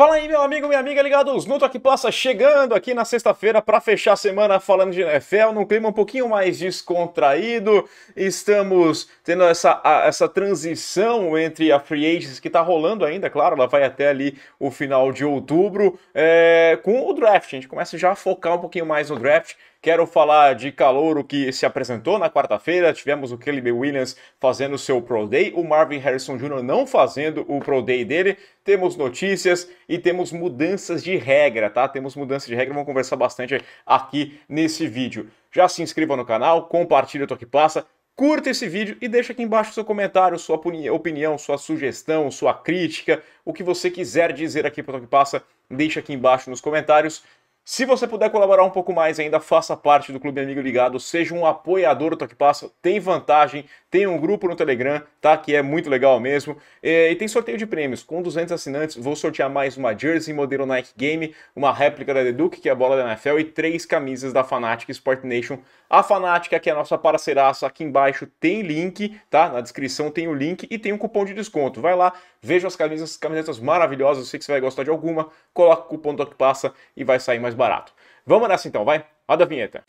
Fala aí, meu amigo, minha amiga, ligados no Toque Passa, chegando aqui na sexta-feira para fechar a semana falando de NFL, num clima um pouquinho mais descontraído. Estamos tendo essa, a, essa transição entre a Free Agents, que está rolando ainda, claro, ela vai até ali o final de outubro, é, com o draft. A gente começa já a focar um pouquinho mais no draft. Quero falar de calouro que se apresentou na quarta-feira. Tivemos o Kelly Williams fazendo seu Pro Day, o Marvin Harrison Jr. não fazendo o Pro Day dele. Temos notícias e temos mudanças de regra, tá? Temos mudanças de regra, vamos conversar bastante aqui nesse vídeo. Já se inscreva no canal, compartilha o Toque Passa, curta esse vídeo e deixa aqui embaixo seu comentário, sua opinião, sua sugestão, sua crítica, o que você quiser dizer aqui para o que passa, deixa aqui embaixo nos comentários. Se você puder colaborar um pouco mais ainda, faça parte do Clube Amigo Ligado, seja um apoiador do Toque Passa, tem vantagem, tem um grupo no Telegram, tá? Que é muito legal mesmo. É, e, tem sorteio de prêmios, com 200 assinantes, vou sortear mais uma jersey modelo Nike Game, uma réplica da Duke, que é a bola da NFL, e três camisas da Fanatic Sport Nation. A Fanatic, que é a nossa parceiraça, aqui embaixo tem link, tá? Na descrição tem o link e tem um cupom de desconto. Vai lá, Veja as camisas, camisetas maravilhosas, eu sei que você vai gostar de alguma. Coloca o cupom do que passa e vai sair mais barato. Vamos nessa então, vai? Roda a vinheta.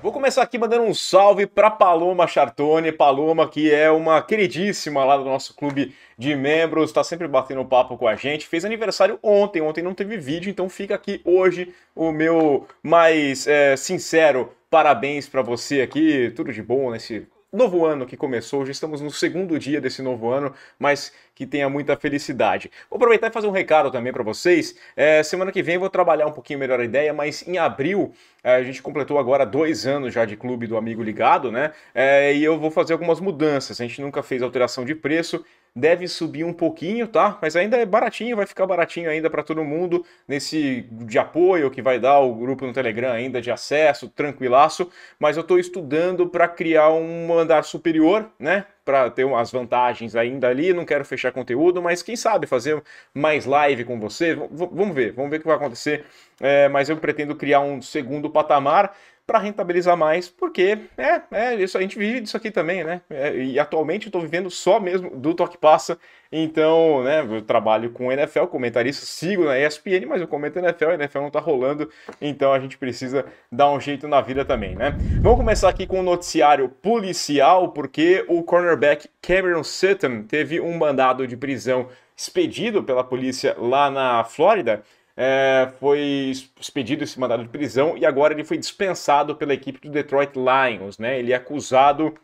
Vou começar aqui mandando um salve para Paloma Chartone, Paloma que é uma queridíssima lá do nosso clube de membros, está sempre batendo papo com a gente. Fez aniversário ontem, ontem não teve vídeo, então fica aqui hoje o meu mais é, sincero parabéns para você aqui, tudo de bom nesse novo ano que começou, já estamos no segundo dia desse novo ano, mas que tenha muita felicidade. Vou aproveitar e fazer um recado também para vocês. É, semana que vem vou trabalhar um pouquinho melhor a ideia, mas em abril é, a gente completou agora dois anos já de clube do Amigo Ligado, né? É, e eu vou fazer algumas mudanças. A gente nunca fez alteração de preço deve subir um pouquinho, tá? Mas ainda é baratinho, vai ficar baratinho ainda para todo mundo nesse de apoio que vai dar o grupo no Telegram ainda de acesso, tranquilaço, mas eu estou estudando para criar um andar superior, né? para ter umas vantagens ainda ali. Não quero fechar conteúdo, mas quem sabe fazer mais live com você. V vamos ver, vamos ver o que vai acontecer. É, mas eu pretendo criar um segundo patamar para rentabilizar mais, porque é, é isso, a gente vive disso aqui também, né? É, e atualmente eu estou vivendo só mesmo do toque passa, então, né, eu trabalho com NFL, comentarista, sigo na ESPN, mas eu comento NFL, a NFL não está rolando, então a gente precisa dar um jeito na vida também, né? Vamos começar aqui com o um noticiário policial, porque o cornerback Cameron Sutton teve um mandado de prisão expedido pela polícia lá na Flórida, é, foi expedido esse mandado de prisão e agora ele foi dispensado pela equipe do Detroit Lions, né? Ele é acusado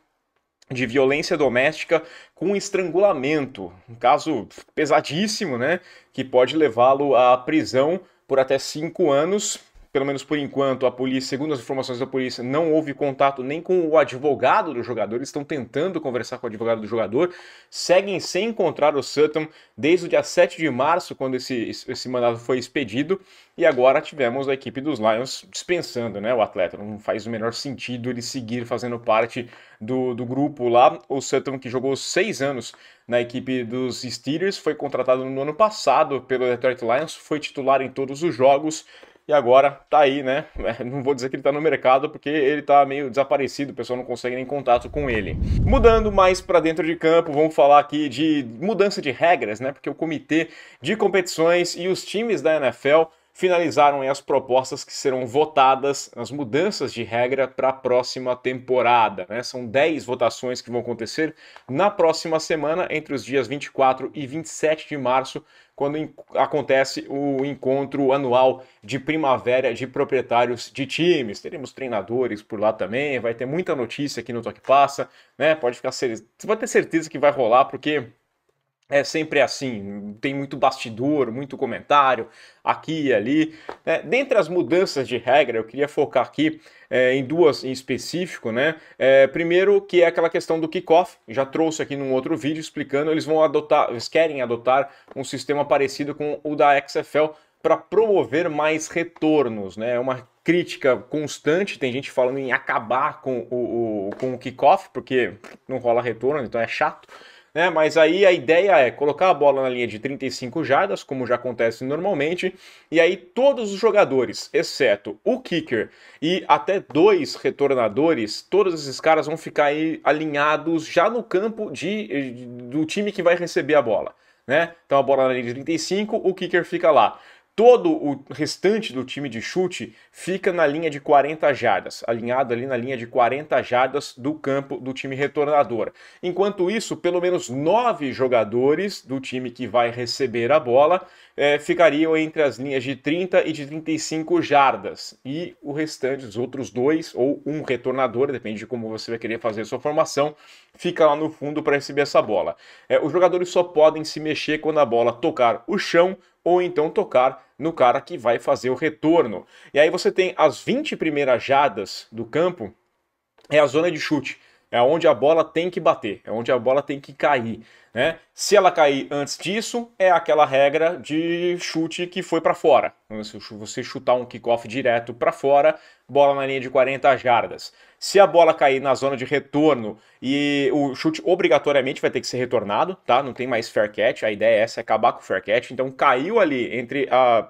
de violência doméstica com estrangulamento, um caso pesadíssimo, né? Que pode levá-lo à prisão por até cinco anos pelo menos por enquanto, a polícia, segundo as informações da polícia, não houve contato nem com o advogado do jogador. Eles estão tentando conversar com o advogado do jogador. Seguem sem encontrar o Sutton desde o dia 7 de março, quando esse, esse mandado foi expedido. E agora tivemos a equipe dos Lions dispensando né, o atleta. Não faz o menor sentido ele seguir fazendo parte do, do grupo lá. O Sutton, que jogou seis anos na equipe dos Steelers, foi contratado no ano passado pelo Detroit Lions, foi titular em todos os jogos e agora tá aí, né? É, não vou dizer que ele tá no mercado porque ele tá meio desaparecido, o pessoal não consegue nem contato com ele. Mudando mais para dentro de campo, vamos falar aqui de mudança de regras, né? Porque o comitê de competições e os times da NFL finalizaram as propostas que serão votadas, as mudanças de regra para a próxima temporada. Né? São 10 votações que vão acontecer na próxima semana, entre os dias 24 e 27 de março, quando acontece o encontro anual de primavera de proprietários de times. Teremos treinadores por lá também, vai ter muita notícia aqui no Toque Passa, né? Pode ficar, você vai ter certeza que vai rolar, porque é sempre assim, tem muito bastidor, muito comentário aqui e ali. É, dentre as mudanças de regra, eu queria focar aqui é, em duas em específico, né? É, primeiro, que é aquela questão do kickoff, já trouxe aqui num outro vídeo explicando, eles vão adotar, eles querem adotar um sistema parecido com o da XFL para promover mais retornos, né? É uma crítica constante, tem gente falando em acabar com o, o, com o kickoff, porque não rola retorno, então é chato né? Mas aí a ideia é colocar a bola na linha de 35 jardas, como já acontece normalmente, e aí todos os jogadores, exceto o kicker e até dois retornadores, todos esses caras vão ficar aí alinhados já no campo de, do time que vai receber a bola. Né? Então a bola na linha de 35, o kicker fica lá. Todo o restante do time de chute fica na linha de 40 jardas, alinhado ali na linha de 40 jardas do campo do time retornador. Enquanto isso, pelo menos nove jogadores do time que vai receber a bola é, ficariam entre as linhas de 30 e de 35 jardas. E o restante, os outros dois, ou um retornador, depende de como você vai querer fazer a sua formação, fica lá no fundo para receber essa bola. É, os jogadores só podem se mexer quando a bola tocar o chão ou então tocar no cara que vai fazer o retorno. E aí você tem as 20 primeiras jadas do campo, é a zona de chute. É onde a bola tem que bater, é onde a bola tem que cair. Né? Se ela cair antes disso, é aquela regra de chute que foi para fora. Se você chutar um kickoff direto para fora, bola na linha de 40 jardas. Se a bola cair na zona de retorno e o chute obrigatoriamente vai ter que ser retornado, tá? Não tem mais fair catch. A ideia é essa, é acabar com o fair catch. Então caiu ali entre a,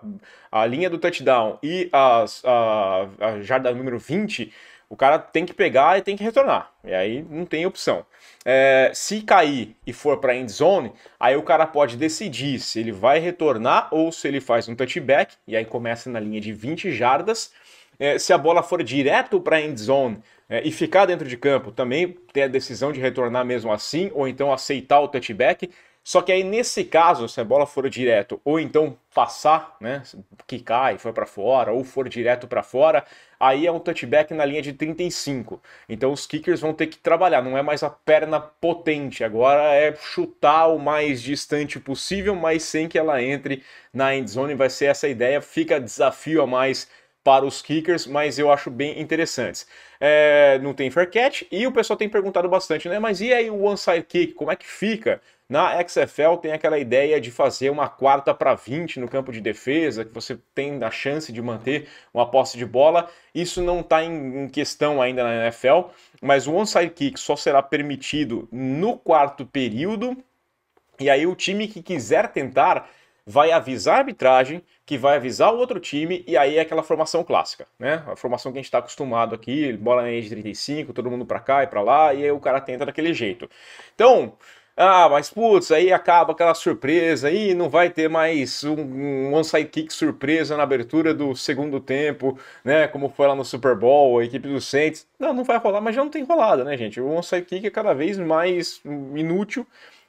a linha do touchdown e as, a, a jarda número 20, o cara tem que pegar e tem que retornar. E aí não tem opção. É, se cair e for para end zone, aí o cara pode decidir se ele vai retornar ou se ele faz um touchback e aí começa na linha de 20 jardas é, se a bola for direto para a end zone é, e ficar dentro de campo, também ter a decisão de retornar mesmo assim, ou então aceitar o touchback. Só que aí, nesse caso, se a bola for direto, ou então passar, né, que cai, foi para fora, ou for direto para fora, aí é um touchback na linha de 35. Então os kickers vão ter que trabalhar, não é mais a perna potente, agora é chutar o mais distante possível, mas sem que ela entre na end E vai ser essa a ideia, fica desafio a mais para os kickers, mas eu acho bem interessantes. É, não tem fair catch e o pessoal tem perguntado bastante, né? Mas e aí o one side kick, como é que fica? Na XFL tem aquela ideia de fazer uma quarta para 20 no campo de defesa, que você tem a chance de manter uma posse de bola. Isso não está em, questão ainda na NFL, mas o onside kick só será permitido no quarto período. E aí o time que quiser tentar vai avisar a arbitragem, que vai avisar o outro time, e aí é aquela formação clássica, né? A formação que a gente está acostumado aqui, bola na de 35, todo mundo para cá e para lá, e aí o cara tenta daquele jeito. Então, ah, mas putz, aí acaba aquela surpresa, aí não vai ter mais um, um onside kick surpresa na abertura do segundo tempo, né? Como foi lá no Super Bowl, a equipe do Saints. Não, não vai rolar, mas já não tem rolado, né, gente? O onside kick é cada vez mais inútil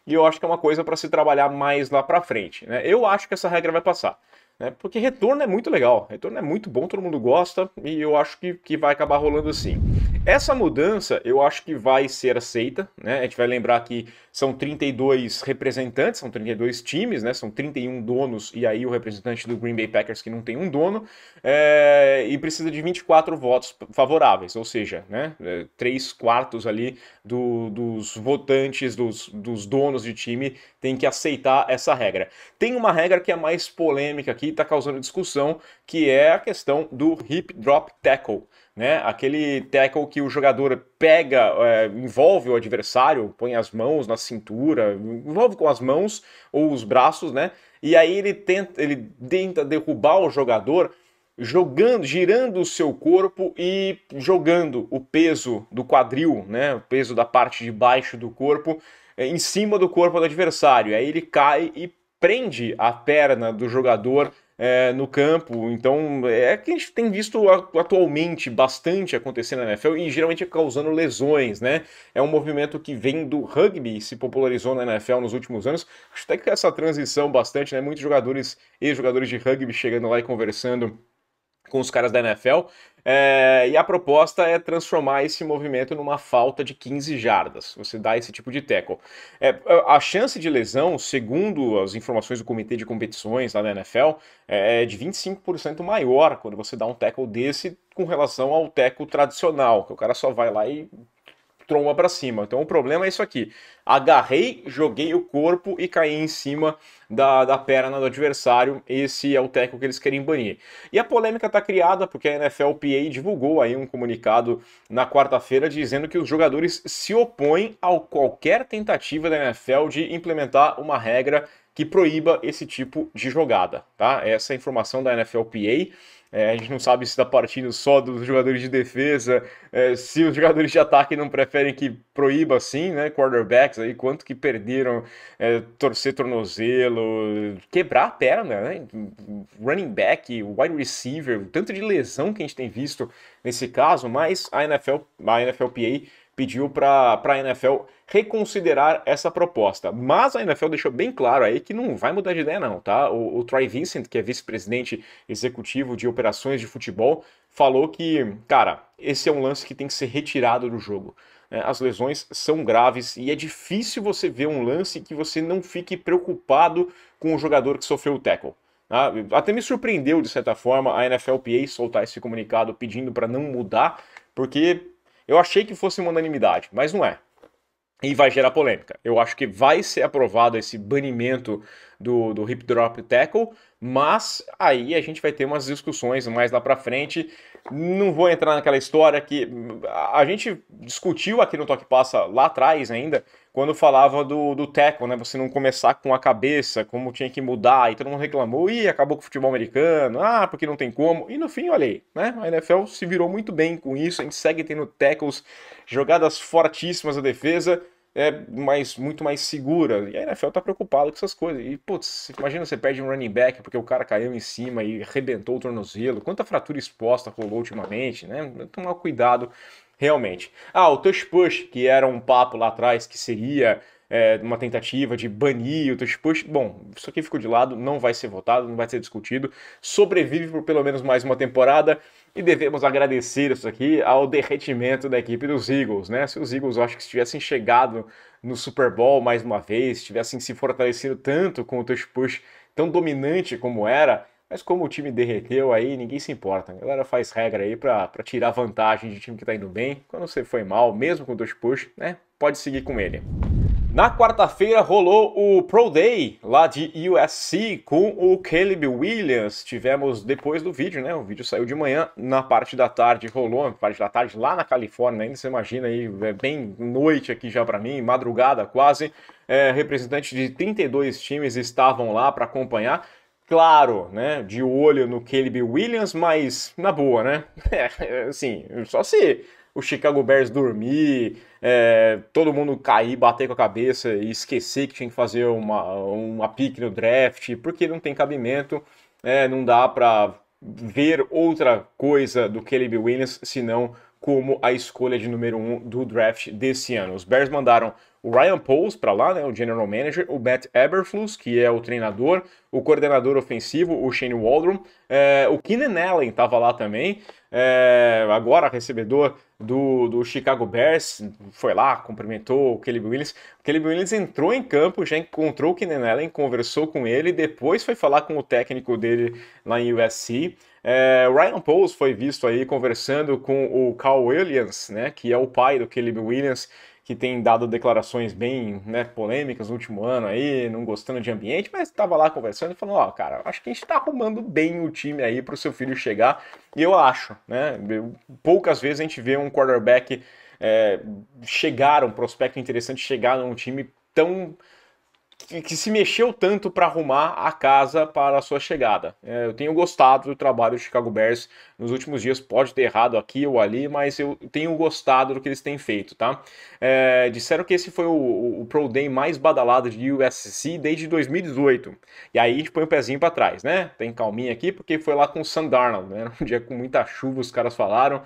e eu acho que é uma coisa para se trabalhar mais lá para frente. Né? Eu acho que essa regra vai passar. Né? Porque retorno é muito legal, retorno é muito bom, todo mundo gosta, e eu acho que, que vai acabar rolando assim. Essa mudança eu acho que vai ser aceita, né? A gente vai lembrar que são 32 representantes, são 32 times, né? São 31 donos e aí o representante do Green Bay Packers que não tem um dono é... e precisa de 24 votos favoráveis, ou seja, né? É, três quartos ali do, dos votantes, dos, dos donos de time tem que aceitar essa regra. Tem uma regra que é mais polêmica aqui, está causando discussão, que é a questão do hip drop tackle né? Aquele tackle que o jogador pega, é, envolve o adversário, põe as mãos na cintura, envolve com as mãos ou os braços, né? E aí ele tenta, ele tenta derrubar o jogador jogando, girando o seu corpo e jogando o peso do quadril, né? O peso da parte de baixo do corpo é, em cima do corpo do adversário. Aí ele cai e prende a perna do jogador é, no campo. Então é que a gente tem visto atualmente bastante acontecer na NFL e geralmente é causando lesões, né? É um movimento que vem do rugby, se popularizou na NFL nos últimos anos. Acho até que essa transição bastante, né? Muitos jogadores e jogadores de rugby chegando lá e conversando com os caras da NFL, é, e a proposta é transformar esse movimento numa falta de 15 jardas. Você dá esse tipo de tackle. É, a chance de lesão, segundo as informações do comitê de competições lá da NFL, é, é de 25% maior quando você dá um tackle desse com relação ao tackle tradicional, que o cara só vai lá e tromba para cima. Então o problema é isso aqui. Agarrei, joguei o corpo e caí em cima da, da perna do adversário. Esse é o técnico que eles querem banir. E a polêmica está criada porque a NFLPA divulgou aí um comunicado na quarta-feira dizendo que os jogadores se opõem a qualquer tentativa da NFL de implementar uma regra que proíba esse tipo de jogada, tá? Essa é a informação da NFLPA é, a gente não sabe se está partindo só dos jogadores de defesa, é, se os jogadores de ataque não preferem que proíba assim, né? Quarterbacks aí, quanto que perderam é, torcer tornozelo, quebrar a perna, né? Running back, wide receiver, o tanto de lesão que a gente tem visto nesse caso, mas a, NFL, a NFLPA pediu para a NFL reconsiderar essa proposta. Mas a NFL deixou bem claro aí que não vai mudar de ideia não, tá? O, o Troy Vincent, que é vice-presidente executivo de operações de futebol, falou que, cara, esse é um lance que tem que ser retirado do jogo. Né? As lesões são graves e é difícil você ver um lance que você não fique preocupado com o jogador que sofreu o tackle. Ah, até me surpreendeu, de certa forma, a NFLPA soltar esse comunicado pedindo para não mudar, porque eu achei que fosse uma unanimidade, mas não é. E vai gerar polêmica. Eu acho que vai ser aprovado esse banimento do, do hip drop tackle, mas aí a gente vai ter umas discussões mais lá para frente não vou entrar naquela história que a gente discutiu aqui no Toque Passa lá atrás ainda, quando falava do, do tackle, né? Você não começar com a cabeça, como tinha que mudar, e todo mundo reclamou, e acabou com o futebol americano, ah, porque não tem como. E no fim, olha aí, né? A NFL se virou muito bem com isso, a gente segue tendo tackles, jogadas fortíssimas da defesa, é mais, muito mais segura. E a NFL tá preocupada com essas coisas. E, putz, imagina você perde um running back porque o cara caiu em cima e arrebentou o tornozelo. Quanta fratura exposta rolou ultimamente, né? Tomar cuidado realmente. Ah, o touch push, que era um papo lá atrás que seria é, uma tentativa de banir o touch push. Bom, isso aqui ficou de lado, não vai ser votado, não vai ser discutido. Sobrevive por pelo menos mais uma temporada e devemos agradecer isso aqui ao derretimento da equipe dos Eagles, né? Se os Eagles acho que tivessem chegado no Super Bowl mais uma vez, tivessem se fortalecido tanto com o touch push tão dominante como era, mas como o time derreteu aí, ninguém se importa. A galera faz regra aí para tirar vantagem de time que tá indo bem. Quando você foi mal, mesmo com o touch push, né? Pode seguir com ele. Na quarta-feira rolou o Pro Day lá de USC com o Caleb Williams. Tivemos depois do vídeo, né? O vídeo saiu de manhã, na parte da tarde rolou, na parte da tarde lá na Califórnia. Ainda você imagina aí, é bem noite aqui já para mim, madrugada quase. É, representantes de 32 times estavam lá para acompanhar claro, né, de olho no Caleb Williams, mas na boa, né? É, assim, só se o Chicago Bears dormir, é, todo mundo cair, bater com a cabeça e esquecer que tinha que fazer uma, uma pique no draft, porque não tem cabimento, é, não dá para ver outra coisa do Caleb Williams senão como a escolha de número 1 um do draft desse ano. Os Bears mandaram o Ryan Poles para lá, né, o general manager, o Matt Eberflus, que é o treinador, o coordenador ofensivo, o Shane Waldron, é, o Keenan Allen estava lá também, é, agora recebedor do, do Chicago Bears, foi lá, cumprimentou o Caleb Williams. O Caleb Williams entrou em campo, já encontrou o Keenan Allen, conversou com ele, depois foi falar com o técnico dele lá em USC. É, eh, Ryan Poles foi visto aí conversando com o Carl Williams, né, que é o pai do Caleb Williams, que tem dado declarações bem né, polêmicas no último ano aí, não gostando de ambiente, mas estava lá conversando e falando, ó, oh, cara, acho que a gente está arrumando bem o time aí para o seu filho chegar. E eu acho, né? Poucas vezes a gente vê um quarterback é, chegar, um prospecto interessante chegar num time tão que se mexeu tanto para arrumar a casa para a sua chegada. É, eu tenho gostado do trabalho do Chicago Bears nos últimos dias, pode ter errado aqui ou ali, mas eu tenho gostado do que eles têm feito, tá? É, disseram que esse foi o, o, Pro Day mais badalado de USC desde 2018. E aí a tipo, gente põe o um pezinho para trás, né? Tem calminha aqui porque foi lá com o Sam Darnold, né? Um dia com muita chuva, os caras falaram.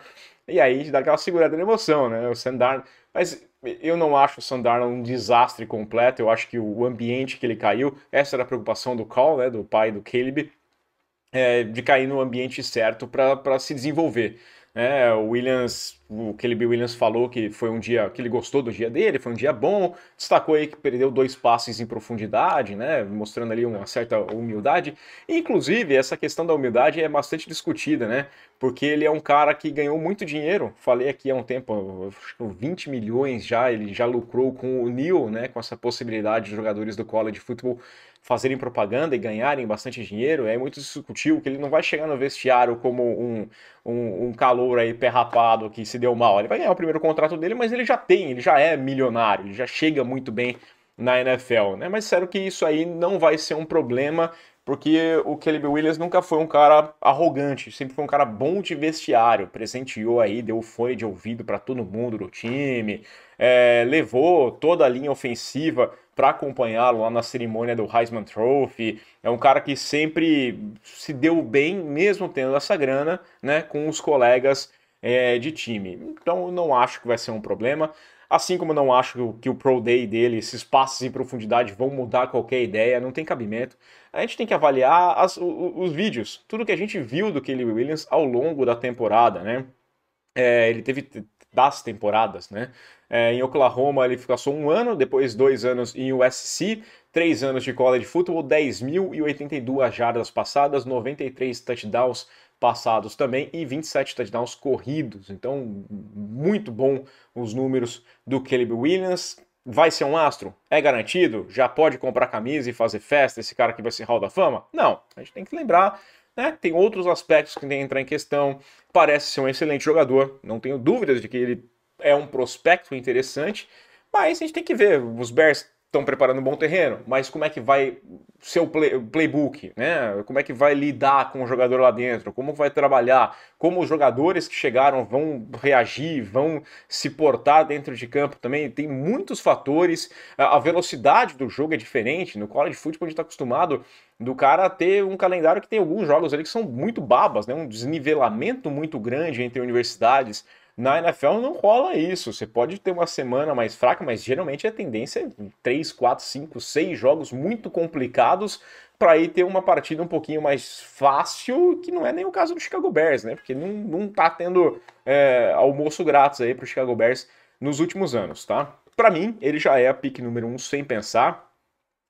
E aí dá aquela segurada na emoção, né? O Sam Darnold mas eu não acho o Sandarno um desastre completo, eu acho que o ambiente que ele caiu, essa era a preocupação do Cal, né, do pai do Caleb, é, de cair no ambiente certo para se desenvolver. É, o Williams, o Kelly B. Williams falou que foi um dia que ele gostou do dia dele, foi um dia bom, destacou aí que perdeu dois passes em profundidade, né, mostrando ali uma certa humildade. Inclusive, essa questão da humildade é bastante discutida, né? Porque ele é um cara que ganhou muito dinheiro. Falei aqui há um tempo, acho que 20 milhões já, ele já lucrou com o Neil, né, com essa possibilidade de jogadores do college Futebol fazerem propaganda e ganharem bastante dinheiro, é muito discutível que ele não vai chegar no vestiário como um, um, um calor aí perrapado que se deu mal. Ele vai ganhar o primeiro contrato dele, mas ele já tem, ele já é milionário, ele já chega muito bem na NFL, né? Mas sério que isso aí não vai ser um problema, porque o Caleb Williams nunca foi um cara arrogante, sempre foi um cara bom de vestiário, presenteou aí, deu fone de ouvido para todo mundo do time, é, levou toda a linha ofensiva para acompanhá-lo lá na cerimônia do Heisman Trophy. É um cara que sempre se deu bem, mesmo tendo essa grana, né, com os colegas é, de time. Então não acho que vai ser um problema. Assim como não acho que o Pro Day dele, esses passes em profundidade vão mudar qualquer ideia, não tem cabimento. A gente tem que avaliar as, os, vídeos, tudo que a gente viu do Kelly Williams ao longo da temporada, né? É, ele teve das temporadas, né? É, em Oklahoma ele só um ano, depois dois anos em USC, três anos de college football, 10.082 jardas passadas, 93 touchdowns passados também e 27 touchdowns corridos. Então, muito bom os números do Caleb Williams. Vai ser um astro? É garantido? Já pode comprar camisa e fazer festa esse cara que vai ser Hall da Fama? Não, a gente tem que lembrar né? Tem outros aspectos que tem que entrar em questão. Parece ser um excelente jogador, não tenho dúvidas de que ele é um prospecto interessante, mas a gente tem que ver. Os Bears estão preparando um bom terreno, mas como é que vai seu play, playbook, né? Como é que vai lidar com o jogador lá dentro? Como vai trabalhar? Como os jogadores que chegaram vão reagir, vão se portar dentro de campo também? Tem muitos fatores. A velocidade do jogo é diferente. No college football a gente está acostumado do cara ter um calendário que tem alguns jogos ali que são muito babas, né? Um desnivelamento muito grande entre universidades. Na NFL não rola isso. Você pode ter uma semana mais fraca, mas geralmente a tendência é 3, 4, 5, 6 jogos muito complicados para aí ter uma partida um pouquinho mais fácil, que não é nem o caso do Chicago Bears, né? Porque não, não tá tendo é, almoço grátis aí pro Chicago Bears nos últimos anos, tá? Para mim, ele já é a pick número 1 um, sem pensar.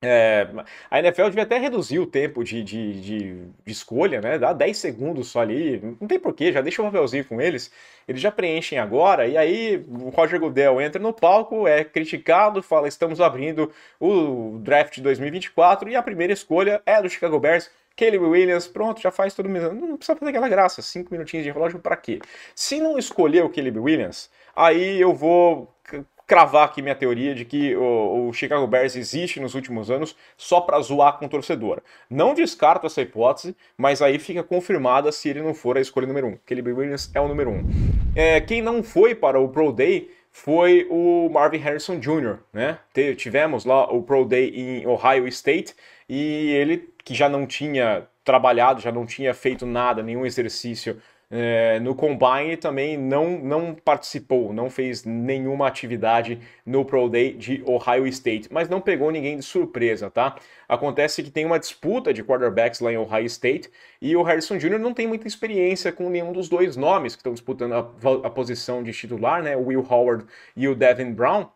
É, a NFL devia até reduzir o tempo de, de, de, de, escolha, né? Dá 10 segundos só ali, não tem porquê, já deixa o um papelzinho com eles, eles já preenchem agora, e aí o Roger Goodell entra no palco, é criticado, fala: estamos abrindo o draft 2024, e a primeira escolha é do Chicago Bears, Kelly Williams, pronto, já faz todo mundo. Não precisa fazer aquela graça, 5 minutinhos de relógio para quê? Se não escolher o Kelly Williams, aí eu vou cravar aqui minha teoria de que o, o Chicago Bears existe nos últimos anos só para zoar com o torcedor. Não descarto essa hipótese, mas aí fica confirmada se ele não for a escolha número 1. Um. Caleb Williams é o número 1. Um. É, quem não foi para o Pro Day foi o Marvin Harrison Jr., né? Tivemos lá o Pro Day em Ohio State e ele, que já não tinha trabalhado, já não tinha feito nada, nenhum exercício é, no Combine também não, não participou, não fez nenhuma atividade no Pro Day de Ohio State, mas não pegou ninguém de surpresa, tá? Acontece que tem uma disputa de quarterbacks lá em Ohio State e o Harrison Jr. não tem muita experiência com nenhum dos dois nomes que estão disputando a, a posição de titular, né? O Will Howard e o Devin Brown.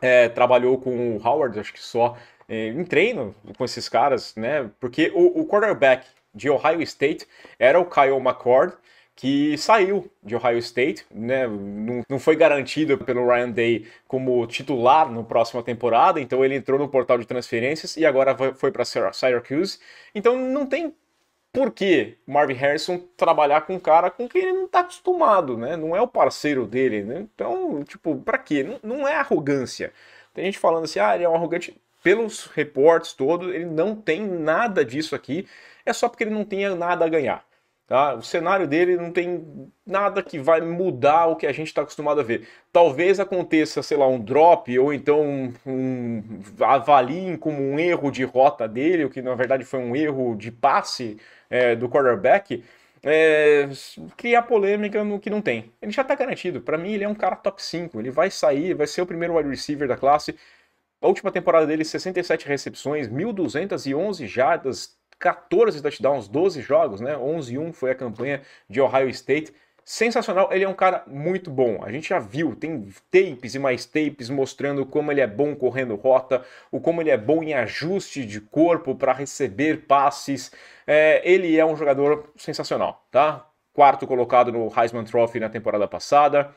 É, trabalhou com o Howard, acho que só é, em treino com esses caras, né? Porque o, o quarterback de Ohio State era o Kyle McCord, que saiu de Ohio State, né? Não, não foi garantido pelo Ryan Day como titular na próxima temporada, então ele entrou no portal de transferências e agora foi para Syracuse. Então não tem por que Marvin Harrison trabalhar com um cara com quem ele não está acostumado, né? Não é o parceiro dele, né? Então, tipo, para quê? Não, não é arrogância. Tem gente falando assim, ah, ele é um arrogante. Pelos reportes todos, ele não tem nada disso aqui é só porque ele não tinha nada a ganhar. Tá? O cenário dele não tem nada que vai mudar o que a gente está acostumado a ver. Talvez aconteça, sei lá, um drop ou então um, um, avaliem como um erro de rota dele, o que na verdade foi um erro de passe é, do quarterback. É, criar polêmica no que não tem. Ele já está garantido. Para mim, ele é um cara top 5. Ele vai sair, vai ser o primeiro wide receiver da classe. A última temporada dele, 67 recepções, 1.211 jardas, 14 touchdowns, 12 jogos, né? 11-1 foi a campanha de Ohio State. Sensacional, ele é um cara muito bom. A gente já viu, tem tapes e mais tapes mostrando como ele é bom correndo rota, o como ele é bom em ajuste de corpo para receber passes. É, ele é um jogador sensacional, tá? Quarto colocado no Heisman Trophy na temporada passada.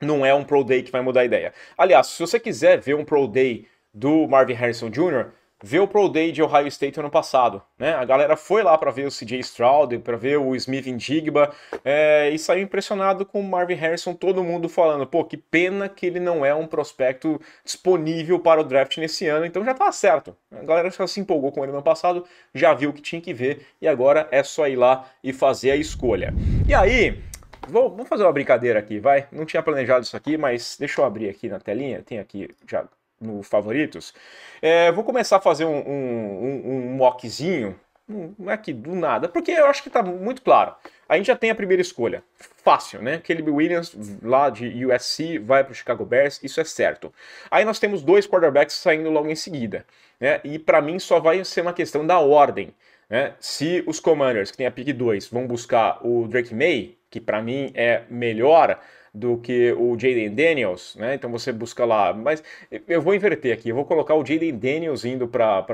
Não é um Pro Day que vai mudar a ideia. Aliás, se você quiser ver um Pro Day do Marvin Harrison Jr., ver o Pro Day de Ohio State ano passado, né? A galera foi lá para ver o CJ Stroud, para ver o Smith Indigba, é, e saiu impressionado com o Marvin Harrison, todo mundo falando, pô, que pena que ele não é um prospecto disponível para o draft nesse ano, então já tá certo. A galera já se empolgou com ele no passado, já viu o que tinha que ver, e agora é só ir lá e fazer a escolha. E aí, Vou, vou, fazer uma brincadeira aqui, vai. Não tinha planejado isso aqui, mas deixa eu abrir aqui na telinha. Tem aqui já no favoritos. É, vou começar a fazer um, um, um, mockzinho. Hum, não é que do nada, porque eu acho que tá muito claro. A gente já tem a primeira escolha. Fácil, né? Caleb Williams, lá de USC, vai para o Chicago Bears, isso é certo. Aí nós temos dois quarterbacks saindo logo em seguida. Né? E para mim só vai ser uma questão da ordem. Né? Se os Commanders, que tem a pick 2, vão buscar o Drake May, que para mim é melhor, do que o Jaden Daniels, né? Então você busca lá, mas eu vou inverter aqui, eu vou colocar o Jaden Daniels indo para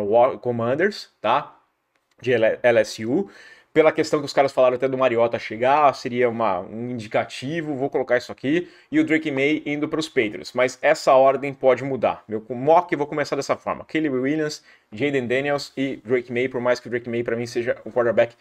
o Commanders, tá? De LSU pela questão que os caras falaram até do Mariota chegar, seria uma, um indicativo, vou colocar isso aqui, e o Drake May indo para os Patriots. Mas essa ordem pode mudar. Meu mock vou começar dessa forma: Kelly Williams, Jaden Daniels e Drake May, por mais que o Drake May para mim seja o quarterback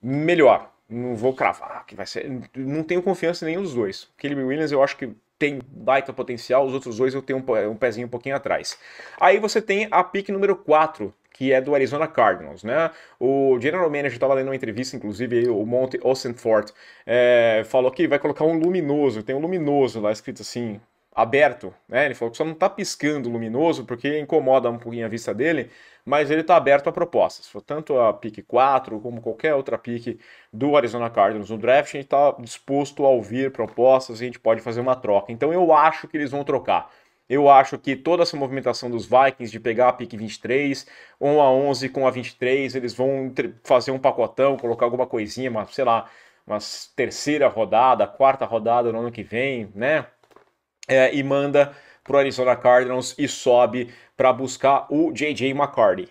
melhor. Não vou cravar que vai ser. Não tenho confiança em nenhum dos dois. aquele Williams eu acho que tem baita potencial, os outros dois eu tenho um pezinho um pouquinho atrás. Aí você tem a pick número 4 que é do Arizona Cardinals, né? O general manager estava lendo uma entrevista, inclusive o Monte Osenfort é, falou que vai colocar um luminoso, tem um luminoso lá escrito assim, aberto, né? Ele falou que só não está piscando luminoso porque incomoda um pouquinho a vista dele, mas ele está aberto a propostas. Tanto a pick 4 como qualquer outra pick do Arizona Cardinals no draft, a gente está disposto a ouvir propostas e a gente pode fazer uma troca. Então eu acho que eles vão trocar. Eu acho que toda essa movimentação dos Vikings de pegar a PIC 23, 1 a 11 com a 23, eles vão fazer um pacotão, colocar alguma coisinha, mas sei lá, uma terceira rodada, quarta rodada no ano que vem, né? é, e manda para o Arizona Cardinals e sobe para buscar o J.J. McCarty.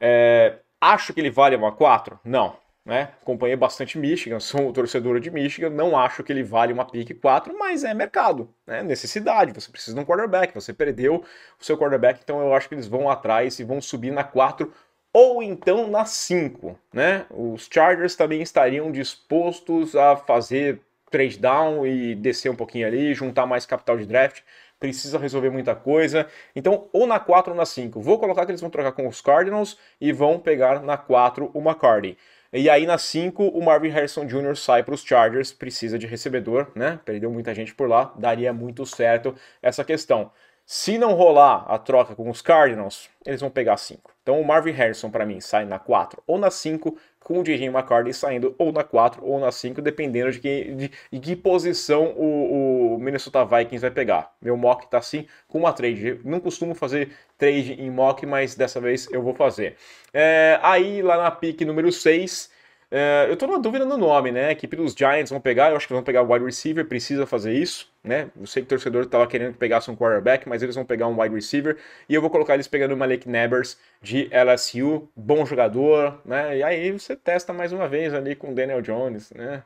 É, acho que ele vale uma 4? Não. Né? Acompanhei bastante Michigan, sou torcedor de Michigan, não acho que ele vale uma pick 4, mas é mercado, né? necessidade, você precisa de um quarterback, você perdeu o seu quarterback, então eu acho que eles vão atrás e vão subir na 4 ou então na 5, né? Os Chargers também estariam dispostos a fazer três down e descer um pouquinho ali, juntar mais capital de draft, precisa resolver muita coisa. Então, ou na 4 ou na 5. Vou colocar que eles vão trocar com os Cardinals e vão pegar na 4 o McCarty. E aí na 5 o Marvin Harrison Jr. sai para os Chargers, precisa de recebedor, né? Perdeu muita gente por lá, daria muito certo essa questão. Se não rolar a troca com os Cardinals, eles vão pegar 5. Então o Marvin Harrison para mim sai na 4 ou na 5, com o J.J. McCartney saindo ou na 4 ou na 5, dependendo de que, de, de que posição o, o, Minnesota Vikings vai pegar. Meu mock tá assim com uma trade. Eu não costumo fazer trade em mock, mas dessa vez eu vou fazer. É, aí lá na pick número 6 é, eu tô numa dúvida no nome, né? A equipe dos Giants vão pegar, eu acho que vão pegar wide receiver, precisa fazer isso, né? Eu sei que o torcedor tava querendo que pegasse um quarterback, mas eles vão pegar um wide receiver e eu vou colocar eles pegando o Malik Nevers de LSU, bom jogador, né? E aí você testa mais uma vez ali com o Daniel Jones, né?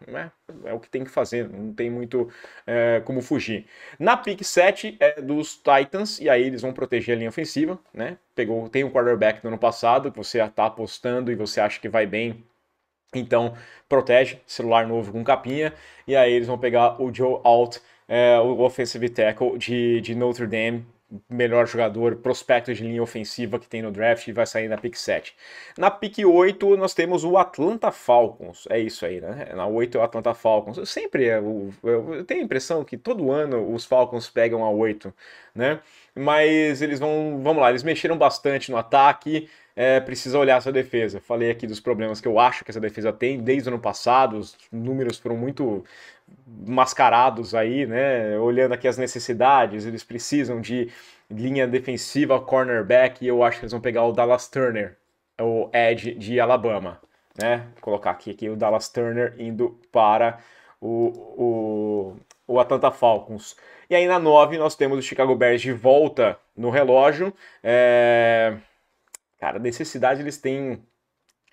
É, é o que tem que fazer, não tem muito é, como fugir. Na pick 7 é dos Titans, e aí eles vão proteger a linha ofensiva, né? Pegou, tem um quarterback do ano passado que você tá apostando e você acha que vai bem então, protege, celular novo com capinha, e aí eles vão pegar o Joe Alt, é, o offensive tackle de, de Notre Dame, melhor jogador, prospecto de linha ofensiva que tem no draft e vai sair na pick 7. Na pick 8 nós temos o Atlanta Falcons, é isso aí, né? Na 8 é o Atlanta Falcons. Eu sempre eu, eu, tenho a impressão que todo ano os Falcons pegam a 8, né? mas eles vão, vamos lá, eles mexeram bastante no ataque, é, precisa olhar essa defesa. Falei aqui dos problemas que eu acho que essa defesa tem desde o ano passado, os números foram muito mascarados aí, né? Olhando aqui as necessidades, eles precisam de linha defensiva, cornerback, e eu acho que eles vão pegar o Dallas Turner, o Ed de Alabama, né? Vou colocar aqui, aqui o Dallas Turner indo para o, o, o Atlanta Falcons. E aí na 9 nós temos o Chicago Bears de volta no relógio. É... Cara, necessidade eles têm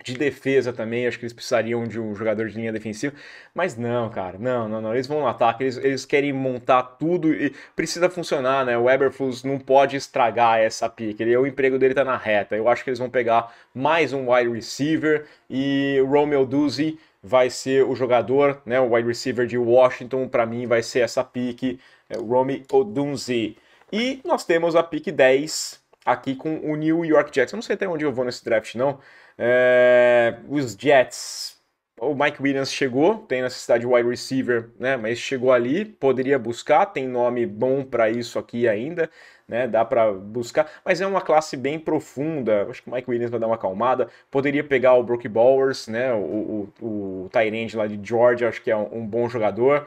de defesa também, acho que eles precisariam de um jogador de linha defensiva, mas não, cara, não, não, não, eles vão no ataque, eles, eles querem montar tudo e precisa funcionar, né, o Eberflus não pode estragar essa pick, ele, o emprego dele tá na reta, eu acho que eles vão pegar mais um wide receiver e o Romeo Duzzi vai ser o jogador, né, o wide receiver de Washington, para mim vai ser essa pique, é, Romy Odunzi. E nós temos a pique 10 aqui com o New York Jets. Eu não sei até onde eu vou nesse draft, não. É, os Jets o Mike Williams chegou, tem necessidade de wide receiver, né? Mas chegou ali, poderia buscar, tem nome bom para isso aqui ainda, né? Dá para buscar, mas é uma classe bem profunda. Acho que o Mike Williams vai dar uma acalmada. Poderia pegar o Brooke Bowers, né? O, o, o Tyrande lá de Georgia, acho que é um, um bom jogador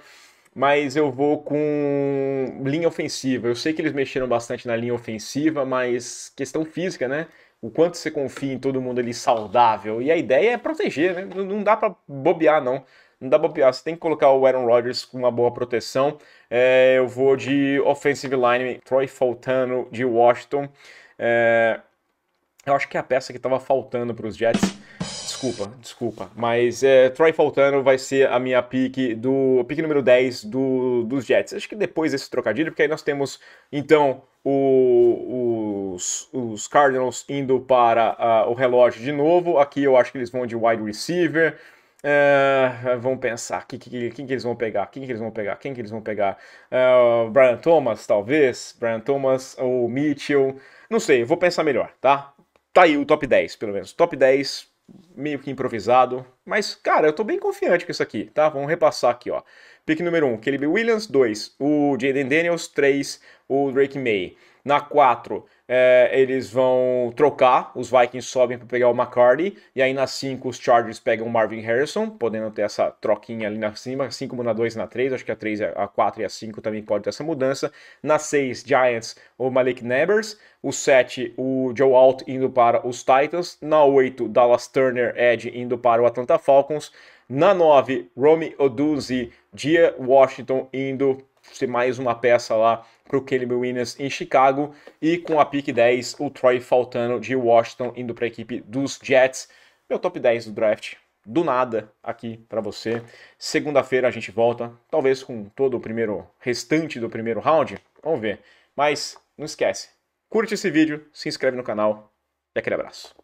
mas eu vou com linha ofensiva. Eu sei que eles mexeram bastante na linha ofensiva, mas questão física, né? o quanto você confia em todo mundo ali saudável. E a ideia é proteger, né? Não dá para bobear, não. Não dá pra bobear. Você tem que colocar o Aaron Rodgers com uma boa proteção. É, eu vou de offensive line, Troy Faltano de Washington. É, eu acho que é a peça que estava faltando para os Jets. Desculpa, desculpa. Mas é, Troy Faltano vai ser a minha pique do pique número 10 do, dos Jets. Acho que depois desse trocadilho, porque aí nós temos então o, os, os, Cardinals indo para uh, o relógio de novo. Aqui eu acho que eles vão de wide receiver. Uh, é, vamos pensar, quem, quem, quem, que eles vão pegar? Quem que eles vão pegar? Quem que eles vão pegar? Uh, Brian Thomas, talvez? Brian Thomas ou Mitchell? Não sei, vou pensar melhor, tá? Tá aí o top 10, pelo menos. Top 10, meio que improvisado. Mas, cara, eu tô bem confiante com isso aqui, tá? Vamos repassar aqui, ó. Pick número 1, um, Caleb Williams. 2, o Jaden Daniels. 3, o Drake May. Na 4, é, eh, eles vão trocar, os Vikings sobem para pegar o McCarty, e aí na 5 os Chargers pegam o Marvin Harrison, podendo ter essa troquinha ali na cima, assim como na 2 e na 3, acho que a 3, a 4 e a 5 também pode ter essa mudança. Na 6, Giants, o Malik Nevers, o 7, o Joe Alt indo para os Titans, na 8, Dallas Turner, Ed indo para o Atlanta Falcons, na 9, Romy Oduzi, Dia Washington indo ser mais uma peça lá para o Caleb Williams em Chicago. E com a pick 10, o Troy Faltano de Washington indo para a equipe dos Jets. Meu top 10 do draft, do nada, aqui para você. Segunda-feira a gente volta, talvez com todo o primeiro restante do primeiro round. Vamos ver. Mas não esquece, curte esse vídeo, se inscreve no canal e aquele abraço.